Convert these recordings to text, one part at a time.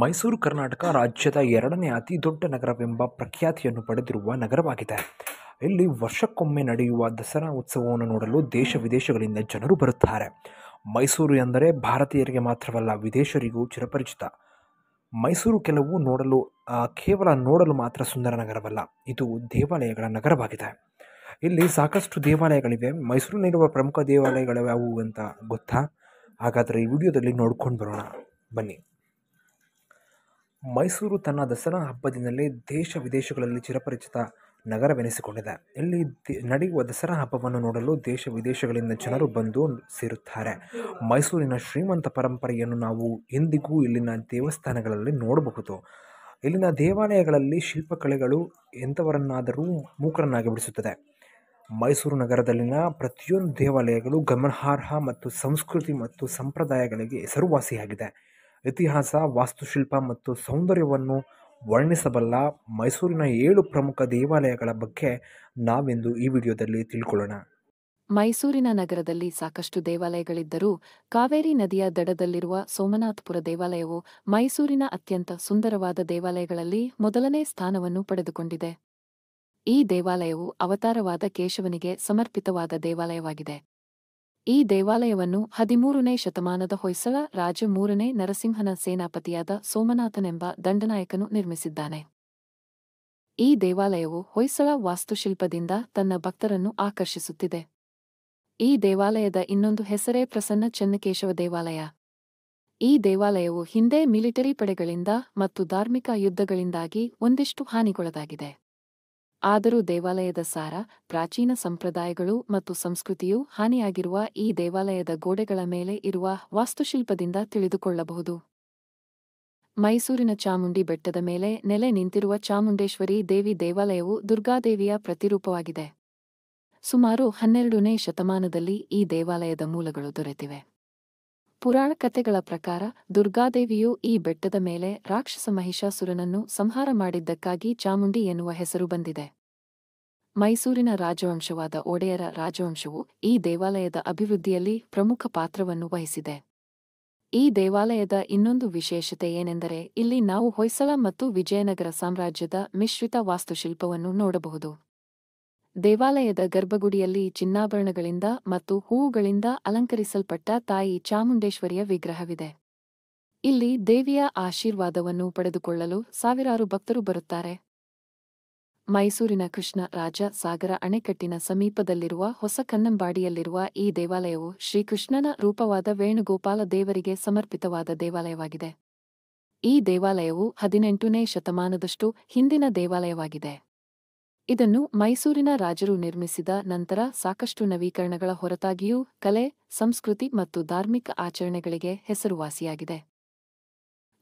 ಮೈಸೂರು ಕರ್ನಾಟಕ ರಾಜ್ಯದ ಎರಡನೇ ಅತಿ ದೊಡ್ಡ ನಗರವೆಂಬ ಪ್ರಖ್ಯಾತಿಯನ್ನು ಪಡೆದಿರುವ ನಗರವಾಗಿದೆ ಇಲ್ಲಿ ವರ್ಷಕ್ಕೊಮ್ಮೆ ನಡೆಯುವ ದಸರಾ ಉತ್ಸವವನ್ನು ನೋಡಲು ದೇಶ ವಿದೇಶಗಳಿಂದ ಜನರು ಬರುತ್ತಾರೆ ಮೈಸೂರು ಎಂದರೆ ಭಾರತೀಯರಿಗೆ ಮಾತ್ರವಲ್ಲ ವಿದೇಶರಿಗೂ ಚಿರಪರಿಚಿತ ಮೈಸೂರು ಕೆಲವು ನೋಡಲು ಕೇವಲ ನೋಡಲು ಮಾತ್ರ ಸುಂದರ ನಗರವಲ್ಲ ಇದು ದೇವಾಲಯಗಳ ನಗರವಾಗಿದೆ ಇಲ್ಲಿ ಸಾಕಷ್ಟು ದೇವಾಲಯಗಳಿವೆ ಮೈಸೂರಿನಲ್ಲಿರುವ ಪ್ರಮುಖ ದೇವಾಲಯಗಳು ಯಾವುವು ಅಂತ ಗೊತ್ತಾ ಹಾಗಾದರೆ ಈ ವಿಡಿಯೋದಲ್ಲಿ ನೋಡ್ಕೊಂಡು ಬರೋಣ ಬನ್ನಿ ಮೈಸೂರು ತನ್ನ ದಸರಾ ಹಬ್ಬದಿಂದಲೇ ದೇಶ ವಿದೇಶಗಳಲ್ಲಿ ಚಿರಪರಿಚಿತ ನಗರವೆನಿಸಿಕೊಂಡಿದೆ ಇಲ್ಲಿ ನಡೆಯುವ ದಸರಾ ಹಬ್ಬವನ್ನು ನೋಡಲು ದೇಶ ವಿದೇಶಗಳಿಂದ ಜನರು ಬಂದು ಸೇರುತ್ತಾರೆ ಮೈಸೂರಿನ ಶ್ರೀಮಂತ ಪರಂಪರೆಯನ್ನು ನಾವು ಎಂದಿಗೂ ಇಲ್ಲಿನ ದೇವಸ್ಥಾನಗಳಲ್ಲಿ ನೋಡಬಹುದು ಇಲ್ಲಿನ ದೇವಾಲಯಗಳಲ್ಲಿ ಶಿಲ್ಪಕಲೆಗಳು ಎಂಥವರನ್ನಾದರೂ ಮೂಕರನ್ನಾಗಿ ಬಿಡಿಸುತ್ತದೆ ಮೈಸೂರು ನಗರದಲ್ಲಿನ ಪ್ರತಿಯೊಂದು ದೇವಾಲಯಗಳು ಗಮನಾರ್ಹ ಮತ್ತು ಸಂಸ್ಕೃತಿ ಮತ್ತು ಸಂಪ್ರದಾಯಗಳಿಗೆ ಹೆಸರುವಾಸಿಯಾಗಿದೆ ಇತಿಹಾಸ ವಾಸ್ತುಶಿಲ್ಪ ಮತ್ತು ಸೌಂದರ್ಯವನ್ನು ವರ್ಣಿಸಬಲ್ಲ ಮೈಸೂರಿನ ಏಳು ಪ್ರಮುಖ ದೇವಾಲಯಗಳ ಬಗ್ಗೆ ನಾವಿಂದು ಈ ವಿಡಿಯೋದಲ್ಲಿ ತಿಳ್ಕೊಳ್ಳೋಣ ಮೈಸೂರಿನ ನಗರದಲ್ಲಿ ಸಾಕಷ್ಟು ದೇವಾಲಯಗಳಿದ್ದರೂ ಕಾವೇರಿ ನದಿಯ ದಡದಲ್ಲಿರುವ ಸೋಮನಾಥಪುರ ದೇವಾಲಯವು ಮೈಸೂರಿನ ಅತ್ಯಂತ ಸುಂದರವಾದ ದೇವಾಲಯಗಳಲ್ಲಿ ಮೊದಲನೇ ಸ್ಥಾನವನ್ನು ಪಡೆದುಕೊಂಡಿದೆ ಈ ದೇವಾಲಯವು ಅವತಾರವಾದ ಕೇಶವನಿಗೆ ಸಮರ್ಪಿತವಾದ ದೇವಾಲಯವಾಗಿದೆ ಈ ದೇವಾಲಯವನ್ನು ಹದಿಮೂರನೇ ಶತಮಾನದ ಹೊಯ್ಸಳ ರಾಜ ಮೂರನೇ ನರಸಿಂಹನ ಸೇನಾಪತಿಯಾದ ಸೋಮನಾಥನೆಂಬ ದಂಡನಾಯಕನು ನಿರ್ಮಿಸಿದ್ದಾನೆ ಈ ದೇವಾಲಯವು ಹೊಯ್ಸಳ ವಾಸ್ತುಶಿಲ್ಪದಿಂದ ತನ್ನ ಭಕ್ತರನ್ನು ಆಕರ್ಷಿಸುತ್ತಿದೆ ಈ ದೇವಾಲಯದ ಇನ್ನೊಂದು ಹೆಸರೇ ಪ್ರಸನ್ನ ಚೆನ್ನಕೇಶವ ದೇವಾಲಯ ಈ ದೇವಾಲಯವು ಹಿಂದೆ ಮಿಲಿಟರಿ ಪಡೆಗಳಿಂದ ಮತ್ತು ಧಾರ್ಮಿಕ ಯುದ್ಧಗಳಿಂದಾಗಿ ಒಂದಿಷ್ಟು ಹಾನಿಗೊಳಗಾಗಿದೆ ಆದರೂ ದೇವಾಲಯದ ಸಾರ ಪ್ರಾಚೀನ ಸಂಪ್ರದಾಯಗಳು ಮತ್ತು ಸಂಸ್ಕೃತಿಯು ಹಾನಿಯಾಗಿರುವ ಈ ದೇವಾಲಯದ ಗೋಡೆಗಳ ಮೇಲೆ ಇರುವ ವಾಸ್ತುಶಿಲ್ಪದಿಂದ ತಿಳಿದುಕೊಳ್ಳಬಹುದು ಮೈಸೂರಿನ ಚಾಮುಂಡಿ ಬೆಟ್ಟದ ಮೇಲೆ ನೆಲೆ ನಿಂತಿರುವ ಚಾಮುಂಡೇಶ್ವರಿ ದೇವಿ ದೇವಾಲಯವು ದುರ್ಗಾದೇವಿಯ ಪ್ರತಿರೂಪವಾಗಿದೆ ಸುಮಾರು ಹನ್ನೆರಡನೇ ಶತಮಾನದಲ್ಲಿ ಈ ದೇವಾಲಯದ ಮೂಲಗಳು ದೊರೆತಿವೆ ಪುರಾಣ ಕಥೆಗಳ ಪ್ರಕಾರ ದುರ್ಗಾದೇವಿಯು ಈ ಬೆಟ್ಟದ ಮೇಲೆ ರಾಕ್ಷಸ ಮಹಿಷಾಸುರನನ್ನು ಸಂಹಾರ ಮಾಡಿದ್ದಕ್ಕಾಗಿ ಚಾಮುಂಡಿ ಎನ್ನುವ ಹೆಸರು ಬಂದಿದೆ ಮೈಸೂರಿನ ರಾಜವಂಶವಾದ ಒಡೆಯರ ರಾಜವಂಶವು ಈ ದೇವಾಲಯದ ಅಭಿವೃದ್ಧಿಯಲ್ಲಿ ಪ್ರಮುಖ ಪಾತ್ರವನ್ನು ವಹಿಸಿದೆ ಈ ದೇವಾಲಯದ ಇನ್ನೊಂದು ವಿಶೇಷತೆ ಏನೆಂದರೆ ಇಲ್ಲಿ ನಾವು ಹೊಯ್ಸಳ ಮತ್ತು ವಿಜಯನಗರ ಸಾಮ್ರಾಜ್ಯದ ಮಿಶ್ರಿತ ವಾಸ್ತುಶಿಲ್ಪವನ್ನು ನೋಡಬಹುದು ದೇವಾಲಯದ ಗರ್ಭಗುಡಿಯಲ್ಲಿ ಚಿನ್ನಾಭರಣಗಳಿಂದ ಮತ್ತು ಹೂವುಗಳಿಂದ ಅಲಂಕರಿಸಲ್ಪಟ್ಟ ತಾಯಿ ಚಾಮುಂಡೇಶ್ವರಿಯ ವಿಗ್ರಹವಿದೆ ಇಲ್ಲಿ ದೇವಿಯ ಆಶೀರ್ವಾದವನ್ನು ಪಡೆದುಕೊಳ್ಳಲು ಸಾವಿರಾರು ಭಕ್ತರು ಬರುತ್ತಾರೆ ಮೈಸೂರಿನ ಕೃಷ್ಣ ರಾಜ ಸಾಗರ ಅಣೆಕಟ್ಟಿನ ಸಮೀಪದಲ್ಲಿರುವ ಹೊಸ ಕನ್ನಂಬಾಡಿಯಲ್ಲಿರುವ ಈ ದೇವಾಲಯವು ಶ್ರೀಕೃಷ್ಣನ ರೂಪವಾದ ವೇಣುಗೋಪಾಲ ದೇವರಿಗೆ ಸಮರ್ಪಿತವಾದ ದೇವಾಲಯವಾಗಿದೆ ಈ ದೇವಾಲಯವು ಹದಿನೆಂಟನೇ ಶತಮಾನದಷ್ಟು ಹಿಂದಿನ ದೇವಾಲಯವಾಗಿದೆ ಇದನ್ನು ಮೈಸೂರಿನ ರಾಜರು ನಿರ್ಮಿಸಿದ ನಂತರ ಸಾಕಷ್ಟು ನವೀಕರಣಗಳ ಹೊರತಾಗಿಯೂ ಕಲೆ ಸಂಸ್ಕೃತಿ ಮತ್ತು ಧಾರ್ಮಿಕ ಆಚರಣೆಗಳಿಗೆ ಹೆಸರುವಾಸಿಯಾಗಿದೆ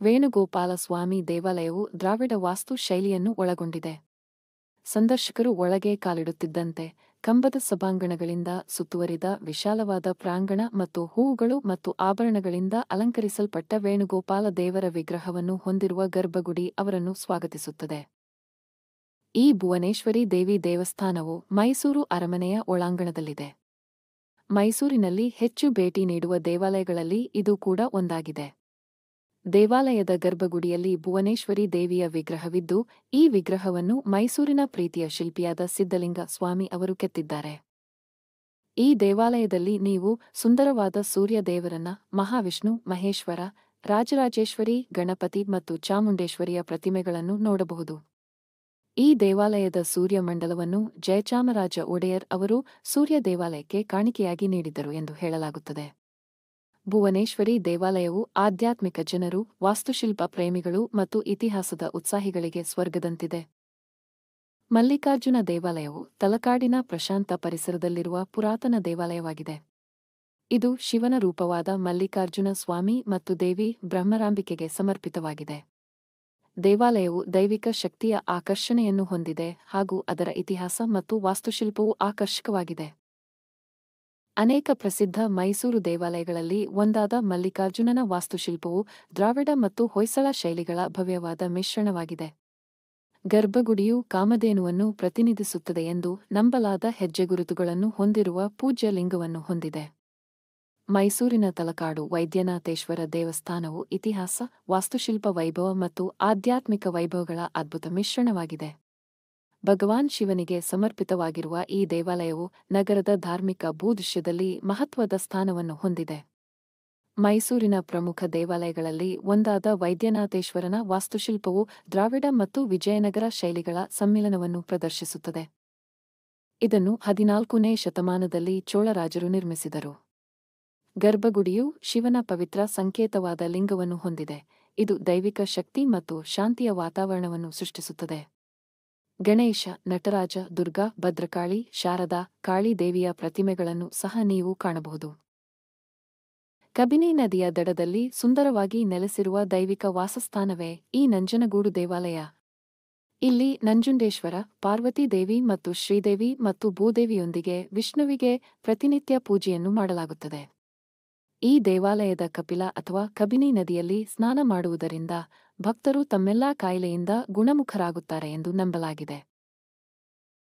ವೇಣುಗೋಪಾಲಸ್ವಾಮಿ ದೇವಾಲಯವು ದ್ರಾವಿಡ ವಾಸ್ತು ಶೈಲಿಯನ್ನು ಒಳಗೊಂಡಿದೆ ಸಂದರ್ಶಕರು ಒಳಗೆ ಕಾಲಿಡುತ್ತಿದ್ದಂತೆ ಕಂಬದ ಸಭಾಂಗಣಗಳಿಂದ ಸುತ್ತುವರಿದ ವಿಶಾಲವಾದ ಪ್ರಾಂಗಣ ಮತ್ತು ಹೂವುಗಳು ಮತ್ತು ಆಭರಣಗಳಿಂದ ಅಲಂಕರಿಸಲ್ಪಟ್ಟ ವೇಣುಗೋಪಾಲ ದೇವರ ವಿಗ್ರಹವನ್ನು ಹೊಂದಿರುವ ಗರ್ಭಗುಡಿ ಅವರನ್ನು ಸ್ವಾಗತಿಸುತ್ತದೆ ಈ ಭುವನೇಶ್ವರಿ ದೇವಿ ದೇವಸ್ಥಾನವು ಮೈಸೂರು ಅರಮನೆಯ ಒಳಾಂಗಣದಲ್ಲಿದೆ ಮೈಸೂರಿನಲ್ಲಿ ಹೆಚ್ಚು ಭೇಟಿ ನೀಡುವ ದೇವಾಲಯಗಳಲ್ಲಿ ಇದು ಕೂಡ ಒಂದಾಗಿದೆ ದೇವಾಲಯದ ಗರ್ಭಗುಡಿಯಲ್ಲಿ ಭುವನೇಶ್ವರಿ ದೇವಿಯ ವಿಗ್ರಹವಿದ್ದು ಈ ವಿಗ್ರಹವನ್ನು ಮೈಸೂರಿನ ಪ್ರೀತಿಯ ಶಿಲ್ಪಿಯಾದ ಸಿದ್ದಲಿಂಗ ಸ್ವಾಮಿ ಅವರು ಕೆತ್ತಿದ್ದಾರೆ ಈ ದೇವಾಲಯದಲ್ಲಿ ನೀವು ಸುಂದರವಾದ ಸೂರ್ಯ ದೇವರನ್ನ ಮಹಾವಿಷ್ಣು ಮಹೇಶ್ವರ ರಾಜರಾಜೇಶ್ವರಿ ಗಣಪತಿ ಮತ್ತು ಚಾಮುಂಡೇಶ್ವರಿಯ ಪ್ರತಿಮೆಗಳನ್ನು ನೋಡಬಹುದು ಈ ದೇವಾಲಯದ ಸೂರ್ಯ ಮಂಡಲವನ್ನು ಜಯಚಾಮರಾಜ ಒಡೆಯರ್ ಅವರು ಸೂರ್ಯ ದೇವಾಲಯಕ್ಕೆ ಕಾಣಿಕೆಯಾಗಿ ನೀಡಿದ್ದರು ಎಂದು ಹೇಳಲಾಗುತ್ತದೆ ಭುವನೇಶ್ವರಿ ದೇವಾಲಯವು ಆಧ್ಯಾತ್ಮಿಕ ಜನರು ವಾಸ್ತುಶಿಲ್ಪ ಪ್ರೇಮಿಗಳು ಮತ್ತು ಇತಿಹಾಸದ ಉತ್ಸಾಹಿಗಳಿಗೆ ಸ್ವರ್ಗದಂತಿದೆ ಮಲ್ಲಿಕಾರ್ಜುನ ದೇವಾಲಯವು ತಲಕಾಡಿನ ಪ್ರಶಾಂತ ಪರಿಸರದಲ್ಲಿರುವ ಪುರಾತನ ದೇವಾಲಯವಾಗಿದೆ ಇದು ಶಿವನ ರೂಪವಾದ ಮಲ್ಲಿಕಾರ್ಜುನ ಸ್ವಾಮಿ ಮತ್ತು ದೇವಿ ಬ್ರಹ್ಮರಾಂಬಿಕೆಗೆ ಸಮರ್ಪಿತವಾಗಿದೆ ದೇವಾಲಯವು ದೈವಿಕ ಶಕ್ತಿಯ ಆಕರ್ಷಣೆಯನ್ನು ಹೊಂದಿದೆ ಹಾಗೂ ಅದರ ಇತಿಹಾಸ ಮತ್ತು ವಾಸ್ತುಶಿಲ್ಪವು ಆಕರ್ಷಕವಾಗಿದೆ ಅನೇಕ ಪ್ರಸಿದ್ಧ ಮೈಸೂರು ದೇವಾಲಯಗಳಲ್ಲಿ ಒಂದಾದ ಮಲ್ಲಿಕಾರ್ಜುನನ ವಾಸ್ತುಶಿಲ್ಪವು ದ್ರಾವಿಡ ಮತ್ತು ಹೊಯ್ಸಳ ಶೈಲಿಗಳ ಭವ್ಯವಾದ ಮಿಶ್ರಣವಾಗಿದೆ ಗರ್ಭಗುಡಿಯು ಕಾಮಧೇನುವನ್ನು ಪ್ರತಿನಿಧಿಸುತ್ತದೆ ಎಂದು ನಂಬಲಾದ ಹೆಜ್ಜೆಗುರುತುಗಳನ್ನು ಹೊಂದಿರುವ ಪೂಜ್ಯ ಲಿಂಗವನ್ನು ಹೊಂದಿದೆ ಮೈಸೂರಿನ ತಲಕಾಡು ವೈದ್ಯನಾಥೇಶ್ವರ ದೇವಸ್ಥಾನವು ಇತಿಹಾಸ ವಾಸ್ತುಶಿಲ್ಪ ವೈಭವ ಮತ್ತು ಆಧ್ಯಾತ್ಮಿಕ ವೈಭವಗಳ ಅದ್ಭುತ ಮಿಶ್ರಣವಾಗಿದೆ ಭಗವಾನ್ ಶಿವನಿಗೆ ಸಮರ್ಪಿತವಾಗಿರುವ ಈ ದೇವಾಲಯವು ನಗರದ ಧಾರ್ಮಿಕ ಭೂದೃಶ್ಯದಲ್ಲಿ ಮಹತ್ವದ ಸ್ಥಾನವನ್ನು ಹೊಂದಿದೆ ಮೈಸೂರಿನ ಪ್ರಮುಖ ದೇವಾಲಯಗಳಲ್ಲಿ ಒಂದಾದ ವೈದ್ಯನಾಥೇಶ್ವರನ ವಾಸ್ತುಶಿಲ್ಪವು ದ್ರಾವಿಡ ಮತ್ತು ವಿಜಯನಗರ ಶೈಲಿಗಳ ಸಮ್ಮಿಲನವನ್ನು ಪ್ರದರ್ಶಿಸುತ್ತದೆ ಇದನ್ನು ಹದಿನಾಲ್ಕನೇ ಶತಮಾನದಲ್ಲಿ ಚೋಳರಾಜರು ನಿರ್ಮಿಸಿದರು ಗರ್ಭಗುಡಿಯು ಶಿವನ ಪವಿತ್ರ ಸಂಕೇತವಾದ ಲಿಂಗವನ್ನು ಹೊಂದಿದೆ ಇದು ದೈವಿಕ ಶಕ್ತಿ ಮತ್ತು ಶಾಂತಿಯ ವಾತಾವರಣವನ್ನು ಸೃಷ್ಟಿಸುತ್ತದೆ ಗಣೇಶ ನಟರಾಜ ದುರ್ಗಾ ಭದ್ರಕಾಳಿ ಶಾರದಾ ಕಾಳಿ ದೇವಿಯ ಪ್ರತಿಮೆಗಳನ್ನು ಸಹ ನೀವು ಕಾಣಬಹುದು ಕಬಿನಿ ನದಿಯ ದಡದಲ್ಲಿ ಸುಂದರವಾಗಿ ನೆಲೆಸಿರುವ ದೈವಿಕ ವಾಸಸ್ಥಾನವೇ ಈ ನಂಜನಗೂಡು ದೇವಾಲಯ ಇಲ್ಲಿ ನಂಜುಂಡೇಶ್ವರ ಪಾರ್ವತಿ ದೇವಿ ಮತ್ತು ಶ್ರೀದೇವಿ ಮತ್ತು ಭೂದೇವಿಯೊಂದಿಗೆ ವಿಷ್ಣುವಿಗೆ ಪ್ರತಿನಿತ್ಯ ಪೂಜೆಯನ್ನು ಮಾಡಲಾಗುತ್ತದೆ ಈ ದೇವಾಲಯದ ಕಪಿಲ ಅಥವಾ ಕಬಿನಿ ನದಿಯಲ್ಲಿ ಸ್ನಾನ ಮಾಡುವುದರಿಂದ ಭಕ್ತರು ತಮ್ಮೆಲ್ಲಾ ಕಾಯಿಲೆಯಿಂದ ಗುಣಮುಖರಾಗುತ್ತಾರೆ ಎಂದು ನಂಬಲಾಗಿದೆ